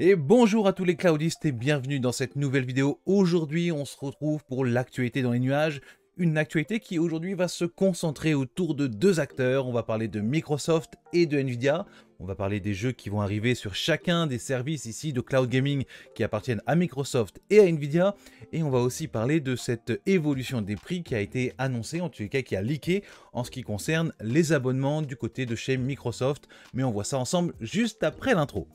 Et bonjour à tous les cloudistes et bienvenue dans cette nouvelle vidéo. Aujourd'hui, on se retrouve pour l'actualité dans les nuages. Une actualité qui aujourd'hui va se concentrer autour de deux acteurs. On va parler de Microsoft et de Nvidia. On va parler des jeux qui vont arriver sur chacun des services ici de cloud gaming qui appartiennent à Microsoft et à Nvidia. Et on va aussi parler de cette évolution des prix qui a été annoncée, en tout cas qui a leaké en ce qui concerne les abonnements du côté de chez Microsoft. Mais on voit ça ensemble juste après l'intro.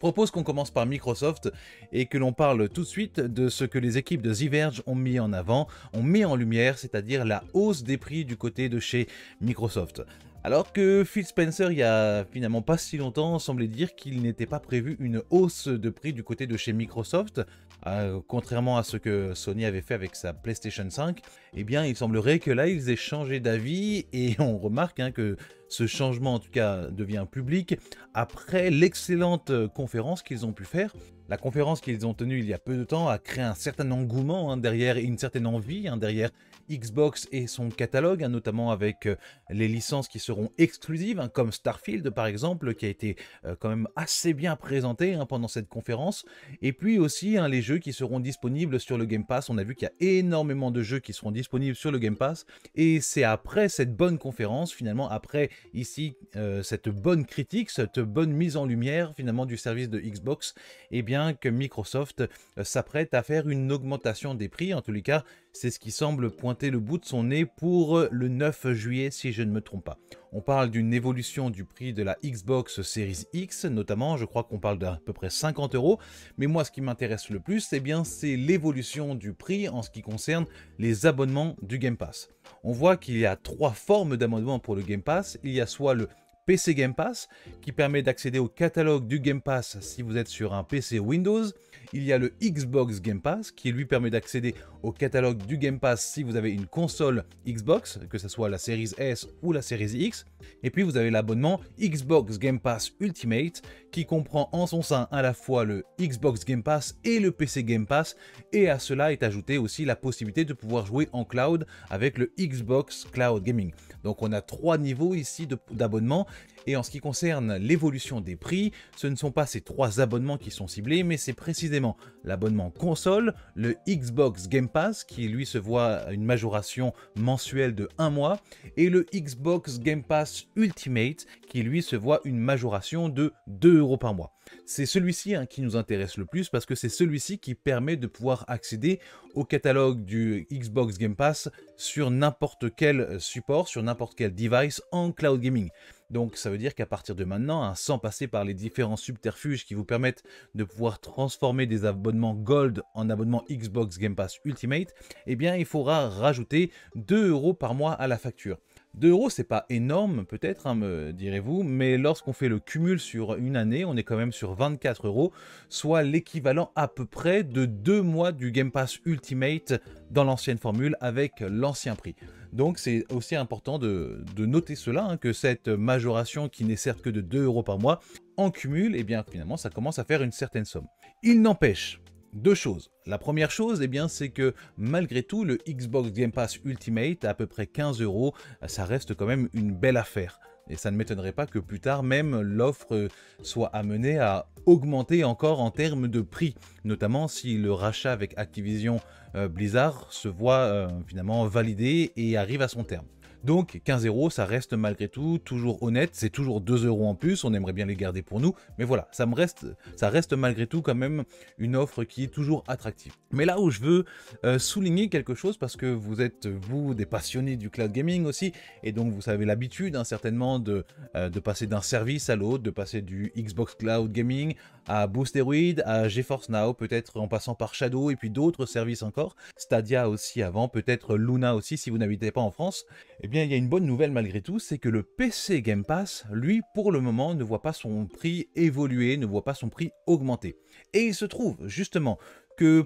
propose qu'on commence par Microsoft et que l'on parle tout de suite de ce que les équipes de Ziverge ont mis en avant, ont mis en lumière, c'est-à-dire la hausse des prix du côté de chez Microsoft. Alors que Phil Spencer, il y a finalement pas si longtemps, semblait dire qu'il n'était pas prévu une hausse de prix du côté de chez Microsoft, ah, contrairement à ce que Sony avait fait avec sa PlayStation 5, eh bien il semblerait que là ils aient changé d'avis et on remarque hein, que ce changement, en tout cas, devient public après l'excellente euh, conférence qu'ils ont pu faire. La conférence qu'ils ont tenue il y a peu de temps a créé un certain engouement hein, derrière une certaine envie, hein, derrière Xbox et son catalogue, hein, notamment avec euh, les licences qui seront exclusives, hein, comme Starfield par exemple, qui a été euh, quand même assez bien présenté pendant cette conférence. Et puis aussi les jeux qui seront disponibles sur le Game Pass. On a vu qu'il y a énormément de jeux qui seront disponibles sur le Game Pass. Et c'est après cette bonne conférence, finalement, après ici euh, cette bonne critique, cette bonne mise en lumière finalement du service de Xbox, et eh bien que Microsoft euh, s'apprête à faire une augmentation des prix, en tous les cas c'est ce qui semble pointer le bout de son nez pour euh, le 9 juillet si je ne me trompe pas. On parle d'une évolution du prix de la Xbox Series X, notamment, je crois qu'on parle d'à peu près 50 euros. Mais moi, ce qui m'intéresse le plus, c'est eh bien, c'est l'évolution du prix en ce qui concerne les abonnements du Game Pass. On voit qu'il y a trois formes d'abonnement pour le Game Pass. Il y a soit le PC Game Pass, qui permet d'accéder au catalogue du Game Pass si vous êtes sur un PC Windows. Il y a le Xbox Game Pass, qui lui permet d'accéder au catalogue du Game Pass si vous avez une console Xbox, que ce soit la série S ou la série X. Et puis vous avez l'abonnement Xbox Game Pass Ultimate, qui comprend en son sein à la fois le Xbox Game Pass et le PC Game Pass, et à cela est ajoutée aussi la possibilité de pouvoir jouer en cloud avec le Xbox Cloud Gaming. Donc on a trois niveaux ici d'abonnement et en ce qui concerne l'évolution des prix, ce ne sont pas ces trois abonnements qui sont ciblés, mais c'est précisément l'abonnement console, le Xbox Game Pass, qui lui se voit une majoration mensuelle de 1 mois, et le Xbox Game Pass Ultimate, qui lui se voit une majoration de 2 euros par mois. C'est celui-ci hein, qui nous intéresse le plus parce que c'est celui-ci qui permet de pouvoir accéder au catalogue du Xbox Game Pass sur n'importe quel support, sur n'importe quel device en cloud gaming. Donc ça veut dire qu'à partir de maintenant, sans passer par les différents subterfuges qui vous permettent de pouvoir transformer des abonnements Gold en abonnements Xbox Game Pass Ultimate, eh bien il faudra rajouter 2 euros par mois à la facture. 2 euros, c'est pas énorme peut-être, hein, me direz-vous, mais lorsqu'on fait le cumul sur une année, on est quand même sur 24 euros, soit l'équivalent à peu près de deux mois du Game Pass Ultimate dans l'ancienne formule avec l'ancien prix. Donc c'est aussi important de, noter cela, hein, que cette majoration qui n'est certes que de 2 euros par mois, en cumul, et eh bien finalement ça commence à faire une certaine somme. Il n'empêche, deux choses. La première chose, eh bien, c'est que malgré tout, le Xbox Game Pass Ultimate, à, peu près 15 euros, ça reste quand même une belle affaire. Et ça ne m'étonnerait pas que plus tard même l'offre euh, soit amenée à augmenter encore en termes de prix, notamment si le rachat avec Activision euh, Blizzard se voit euh, finalement validé et arrive à son terme. Donc 15 euros, ça reste malgré tout toujours honnête, c'est toujours 2 euros en plus, on aimerait bien les garder pour nous, mais voilà, ça me reste, ça reste malgré tout quand même une offre qui est toujours attractive. Mais là où je veux euh, souligner quelque chose, parce que vous êtes vous des passionnés du cloud gaming aussi, et donc vous avez l'habitude hein, certainement de, euh, de passer d'un service à l'autre, de passer du Xbox Cloud Gaming à Boosteroid, à GeForce Now, peut-être en passant par Shadow et puis d'autres services encore, Stadia aussi avant, peut-être Luna aussi si vous n'habitez pas en France. Eh bien, il y a une bonne nouvelle malgré tout, c'est que le PC Game Pass, lui, pour le moment, ne voit pas son prix évoluer, ne voit pas son prix augmenter. Et il se trouve, justement,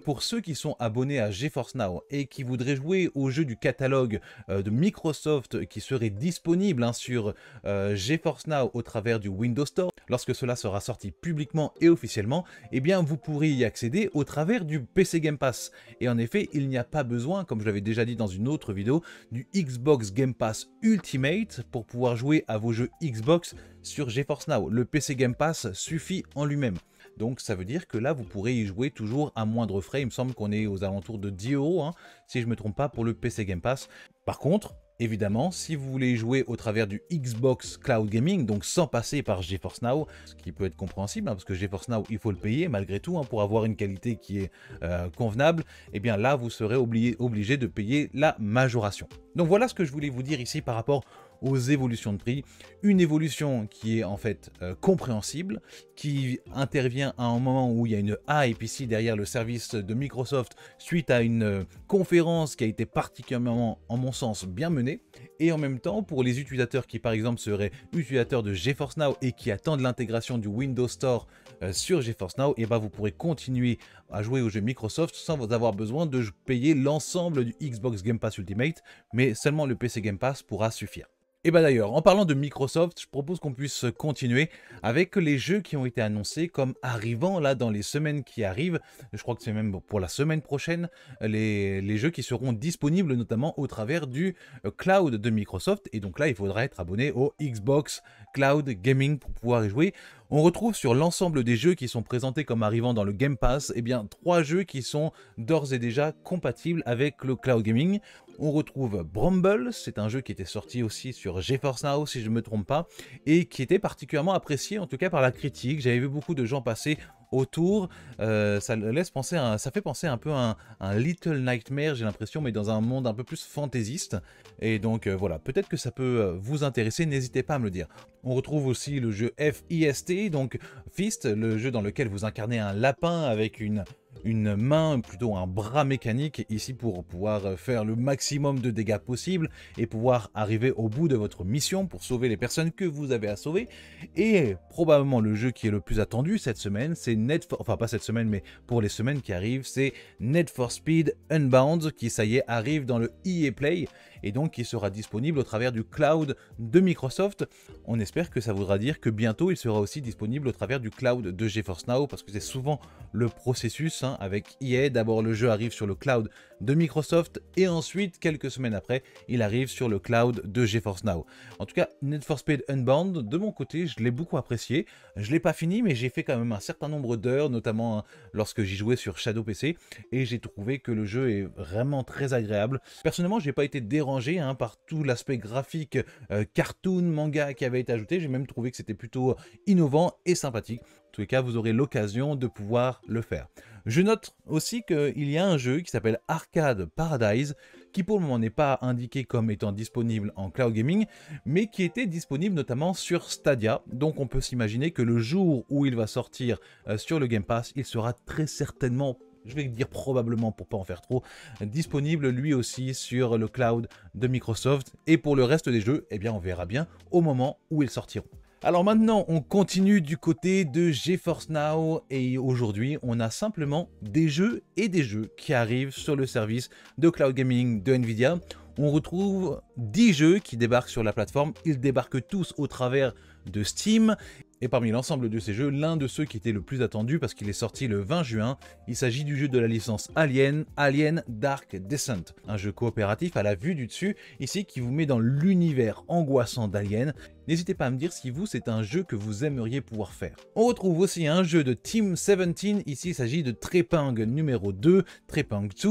pour ceux qui sont abonnés à GeForce Now et qui voudraient jouer aux jeux du catalogue euh, de Microsoft qui serait disponible hein, sur euh, GeForce Now au travers du Windows Store, lorsque cela sera sorti publiquement et officiellement, eh bien vous pourrez y accéder au travers du PC Game Pass. Et en effet, il n'y a pas besoin, comme je l'avais déjà dit dans une autre vidéo, du Xbox Game Pass Ultimate pour pouvoir jouer à vos jeux Xbox sur GeForce Now. Le PC Game Pass suffit en lui-même. Donc ça veut dire que là, vous pourrez y jouer toujours à moindre frais. Il me semble qu'on est aux alentours de 10 euros, hein, si je ne me trompe pas, pour le PC Game Pass. Par contre, évidemment, si vous voulez jouer au travers du Xbox Cloud Gaming, donc sans passer par GeForce Now, ce qui peut être compréhensible, hein, parce que GeForce Now, il faut le payer malgré tout, hein, pour avoir une qualité qui est euh, convenable, et eh bien là, vous serez obligé, obligé de payer la majoration. Donc voilà ce que je voulais vous dire ici par rapport aux évolutions de prix. Une évolution qui est en fait euh, compréhensible, qui intervient à un moment où il y a une hype ici derrière le service de Microsoft suite à une euh, conférence qui a été particulièrement, en mon sens, bien menée. Et en même temps, pour les utilisateurs qui par exemple seraient utilisateurs de GeForce Now et qui attendent l'intégration du Windows Store euh, sur GeForce Now, et eh ben vous pourrez continuer à jouer aux jeux Microsoft sans avoir besoin de payer l'ensemble du Xbox Game Pass Ultimate, mais seulement le PC Game Pass pourra suffire. Et bah d'ailleurs, en parlant de Microsoft, je propose qu'on puisse continuer avec les jeux qui ont été annoncés comme arrivant là dans les semaines qui arrivent. Je crois que c'est même pour la semaine prochaine, les, les, jeux qui seront disponibles notamment au travers du euh, cloud de Microsoft. Et donc là, il faudra être abonné au Xbox Cloud Gaming pour pouvoir y jouer on retrouve sur l'ensemble des jeux qui sont présentés comme arrivant dans le Game Pass, eh bien, trois jeux qui sont d'ores et déjà compatibles avec le cloud gaming. On retrouve Brumble, c'est un jeu qui était sorti aussi sur GeForce Now si je ne me trompe pas, et qui était particulièrement apprécié en tout cas par la critique. J'avais vu beaucoup de gens passer autour. Euh, ça laisse penser, ça fait penser un peu à un, Little Nightmare, j'ai l'impression, mais dans un monde un peu plus fantaisiste. Et donc euh, voilà, peut-être que ça peut euh, vous intéresser. N'hésitez pas à me le dire. On retrouve aussi le jeu FIST, donc Fist, le jeu dans lequel vous incarnez un lapin avec une une main, plutôt un bras mécanique ici pour pouvoir faire le maximum de dégâts possible et pouvoir arriver au bout de votre mission pour sauver les personnes que vous avez à sauver. Et probablement le jeu qui est le plus attendu cette semaine, c'est Net for... enfin pas cette semaine mais pour les semaines qui arrivent, c'est Net for Speed Unbound qui ça y est arrive dans le EA Play et donc il sera disponible au travers du cloud de Microsoft. On espère que ça voudra dire que bientôt il sera aussi disponible au travers du cloud de GeForce Now parce que c'est souvent le processus hein, avec IA. E D'abord le jeu arrive sur le cloud de Microsoft et ensuite, quelques semaines après, il arrive sur le cloud de GeForce Now. En tout cas, Need for Speed Unbound, de mon côté, je l'ai beaucoup apprécié. Je l'ai pas fini, mais j'ai fait quand même un certain nombre d'heures, notamment hein, lorsque j'y jouais sur Shadow PC, et j'ai trouvé que le jeu est vraiment très agréable. Personnellement, je n'ai pas été dérangé hein, par tout l'aspect graphique, euh, cartoon, manga qui avait été ajouté. J'ai même trouvé que c'était plutôt euh, innovant et sympathique tous les cas, vous aurez l'occasion de pouvoir le faire. Je note aussi qu'il y a un jeu qui s'appelle Arcade Paradise, qui pour le moment n'est pas indiqué comme étant disponible en cloud gaming, mais qui était disponible notamment sur Stadia. Donc on peut s'imaginer que le jour où il va sortir euh, sur le Game Pass, il sera très certainement je vais dire probablement pour pas en faire trop, disponible lui aussi sur le cloud de Microsoft. Et pour le reste des jeux, eh bien on verra bien au moment où ils sortiront. Alors maintenant, on continue du côté de GeForce Now et aujourd'hui, on a simplement des jeux et des jeux qui arrivent sur le service de cloud gaming de Nvidia. On retrouve 10 jeux qui débarquent sur la plateforme, ils débarquent tous au travers de Steam et parmi l'ensemble de ces jeux, l'un de ceux qui était le plus attendu parce qu'il est sorti le 20 juin, il s'agit du jeu de la licence Alien, Alien Dark Descent, un jeu coopératif à la vue du dessus, ici qui vous met dans l'univers angoissant d'Alien. N'hésitez pas à me dire si vous, c'est un jeu que vous aimeriez pouvoir faire. On retrouve aussi un jeu de Team 17, ici il s'agit de Trepang numéro 2, Trepang 2,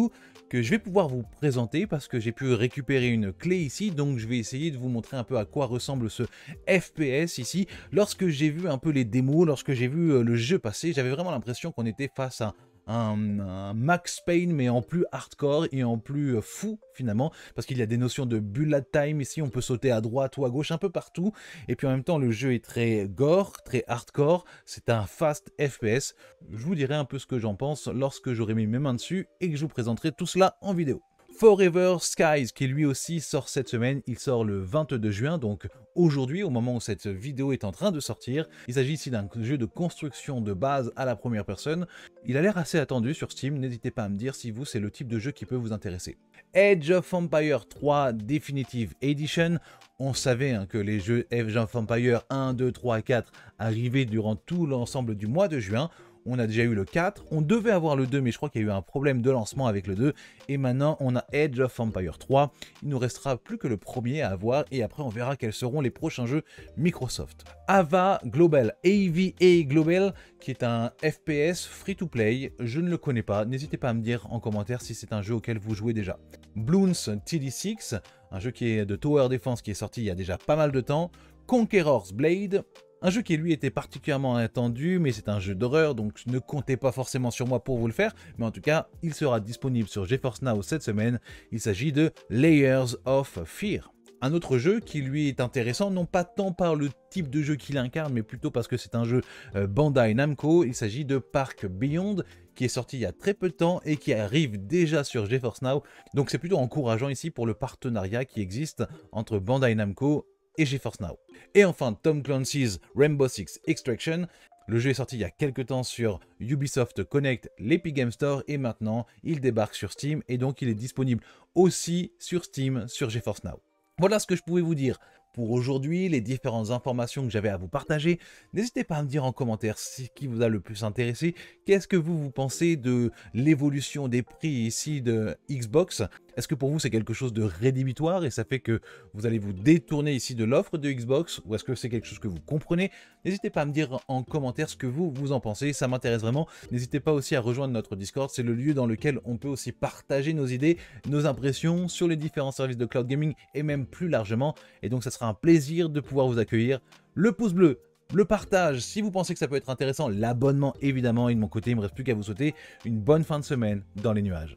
que je vais pouvoir vous présenter parce que j'ai pu récupérer une clé ici, donc je vais essayer de vous montrer un peu à quoi ressemble ce FPS ici. Lorsque j'ai vu un peu les démos, lorsque j'ai vu euh, le jeu passer, j'avais vraiment l'impression qu'on était face à un, Max Payne, mais en plus hardcore et en plus euh, fou finalement, parce qu'il y a des notions de bullet time ici, on peut sauter à droite ou à gauche, un peu partout, et puis en même temps le jeu est très gore, très hardcore, c'est un fast FPS, je vous dirai un peu ce que j'en pense lorsque j'aurai mis mes mains dessus et que je vous présenterai tout cela en vidéo. Forever Skies, qui lui aussi sort cette semaine. Il sort le 22 juin, donc aujourd'hui, au moment où cette vidéo est en train de sortir. Il s'agit ici d'un jeu de construction de base à la première personne. Il a l'air assez attendu sur Steam, n'hésitez pas à me dire si vous, c'est le type de jeu qui peut vous intéresser. Edge of Empire 3 Definitive Edition. On savait hein, que les jeux Edge of Empire 1, 2, 3 et 4 arrivaient durant tout l'ensemble du mois de juin on a déjà eu le 4, on devait avoir le 2, mais je crois qu'il y a eu un problème de lancement avec le 2, et maintenant on a Edge of Empire 3, il nous restera plus que le premier à avoir, et après on verra quels seront les prochains jeux Microsoft. Ava Global, AVA Global, qui est un FPS free-to-play, je ne le connais pas, n'hésitez pas à me dire en commentaire si c'est un jeu auquel vous jouez déjà. Bloons TD6, un jeu qui est de Tower Defense qui est sorti il y a déjà pas mal de temps, Conqueror's Blade, un jeu qui lui était particulièrement attendu, mais c'est un jeu d'horreur, donc ne comptez pas forcément sur moi pour vous le faire, mais en tout cas, il sera disponible sur GeForce Now cette semaine. Il s'agit de Layers of Fear. Un autre jeu qui lui est intéressant, non pas tant par le type de jeu qu'il incarne, mais plutôt parce que c'est un jeu euh, Bandai Namco, il s'agit de Park Beyond, qui est sorti il y a très peu de temps et qui arrive déjà sur GeForce Now. Donc c'est plutôt encourageant ici pour le partenariat qui existe entre Bandai Namco et GeForce Now. Et enfin, Tom Clancy's Rainbow Six Extraction. Le jeu est sorti il y a quelques temps sur Ubisoft Connect, l'Epic Game Store, et maintenant il débarque sur Steam, et donc il est disponible aussi sur Steam, sur GeForce Now. Voilà ce que je pouvais vous dire pour aujourd'hui, les différentes informations que j'avais à vous partager. N'hésitez pas à me dire en commentaire ce qui vous a le plus intéressé. Qu'est-ce que vous, vous pensez de l'évolution des prix ici de Xbox est-ce que pour vous c'est quelque chose de rédhibitoire et ça fait que vous allez vous détourner ici de l'offre de Xbox ou est-ce que c'est quelque chose que vous comprenez N'hésitez pas à me dire en commentaire ce que vous vous en pensez, ça m'intéresse vraiment. N'hésitez pas aussi à rejoindre notre Discord, c'est le lieu dans lequel on peut aussi partager nos idées, nos impressions sur les différents services de cloud gaming et même plus largement. Et donc ça sera un plaisir de pouvoir vous accueillir. Le pouce bleu, le partage si vous pensez que ça peut être intéressant, l'abonnement évidemment, et de mon côté, il ne me reste plus qu'à vous souhaiter une bonne fin de semaine dans les nuages.